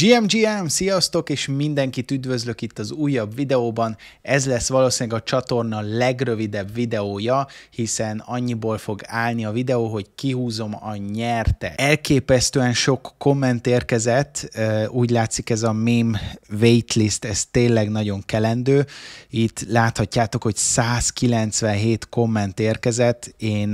GMGM, sziasztok, és mindenkit üdvözlök itt az újabb videóban. Ez lesz valószínűleg a csatorna legrövidebb videója, hiszen annyiból fog állni a videó, hogy kihúzom a nyerte. Elképesztően sok komment érkezett, úgy látszik ez a meme waitlist, ez tényleg nagyon kelendő. Itt láthatjátok, hogy 197 komment érkezett, én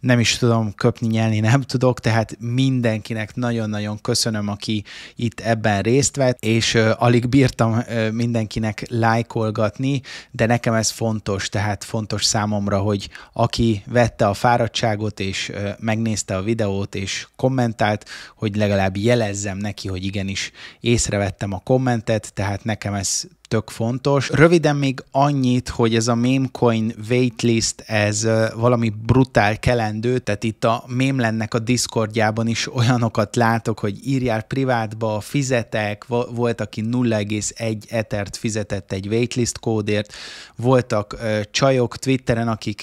nem is tudom köpni, nyelni nem tudok, tehát mindenkinek nagyon-nagyon köszönöm, aki itt ebben részt vett, és alig bírtam mindenkinek lájkolgatni, de nekem ez fontos, tehát fontos számomra, hogy aki vette a fáradtságot, és megnézte a videót, és kommentált, hogy legalább jelezzem neki, hogy igenis észrevettem a kommentet, tehát nekem ez tök fontos. Röviden még annyit, hogy ez a memecoin waitlist, ez valami brutál kelendő, tehát itt a mémlennek a Discordjában is olyanokat látok, hogy írjál privátba, fizetek, volt, aki 0,1 etert fizetett egy waitlist kódért, voltak csajok Twitteren, akik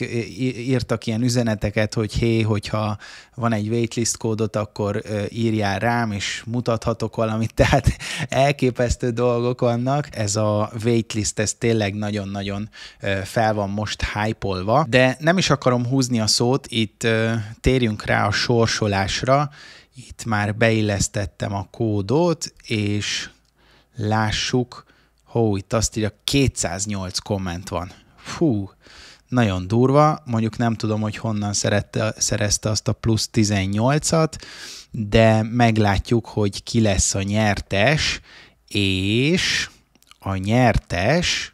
írtak ilyen üzeneteket, hogy hé, hogyha van egy waitlist kódot, akkor írjál rám, és mutathatok valamit, tehát elképesztő dolgok vannak. Ez a waitlist ez tényleg nagyon-nagyon fel van most hype de nem is akarom húzni a szót, itt térjünk rá a sorsolásra, itt már beillesztettem a kódot, és lássuk, hó, itt azt írja, 208 komment van. Fú, nagyon durva, mondjuk nem tudom, hogy honnan szerette, szerezte azt a plusz 18-at, de meglátjuk, hogy ki lesz a nyertes, és a nyertes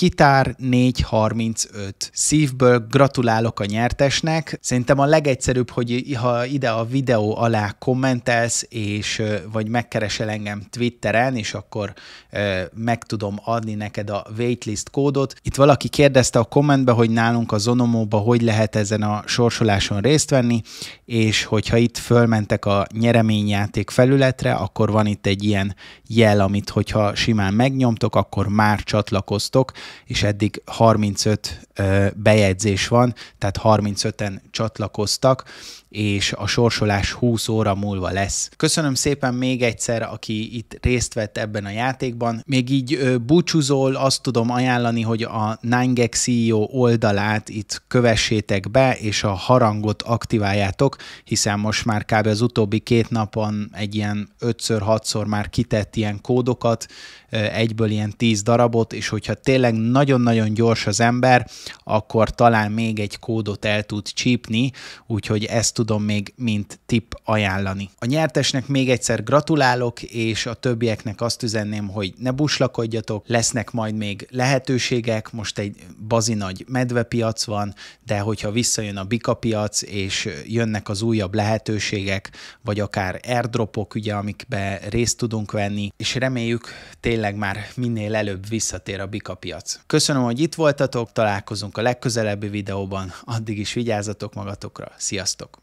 Kitár 435. Szívből gratulálok a nyertesnek. Szerintem a legegyszerűbb, hogy ha ide a videó alá kommentelsz, és vagy megkeresel engem Twitteren, és akkor ö, meg tudom adni neked a waitlist kódot. Itt valaki kérdezte a kommentbe, hogy nálunk a Zonomóba hogy lehet ezen a sorsoláson részt venni, és hogyha itt fölmentek a nyereményjáték felületre, akkor van itt egy ilyen jel, amit hogyha simán megnyomtok, akkor már csatlakoztok és eddig 35 bejegyzés van, tehát 35-en csatlakoztak, és a sorsolás 20 óra múlva lesz. Köszönöm szépen még egyszer, aki itt részt vett ebben a játékban. Még így búcsúzol, azt tudom ajánlani, hogy a 9 CEO oldalát itt kövessétek be, és a harangot aktiváljátok, hiszen most már kb. az utóbbi két napon egy ilyen 5-6-szor már kitett ilyen kódokat, egyből ilyen 10 darabot, és hogyha tényleg nagyon-nagyon gyors az ember, akkor talán még egy kódot el tud csípni, úgyhogy ezt tudom még mint tip ajánlani. A nyertesnek még egyszer gratulálok, és a többieknek azt üzenném, hogy ne buslakodjatok, lesznek majd még lehetőségek, most egy bazi nagy medvepiac van, de hogyha visszajön a piac, és jönnek az újabb lehetőségek, vagy akár airdropok, ugye, amikbe részt tudunk venni, és reméljük tényleg már minél előbb visszatér a piac. Köszönöm, hogy itt voltatok, találkozunk találkozunk a legközelebbi videóban, addig is vigyázzatok magatokra, sziasztok!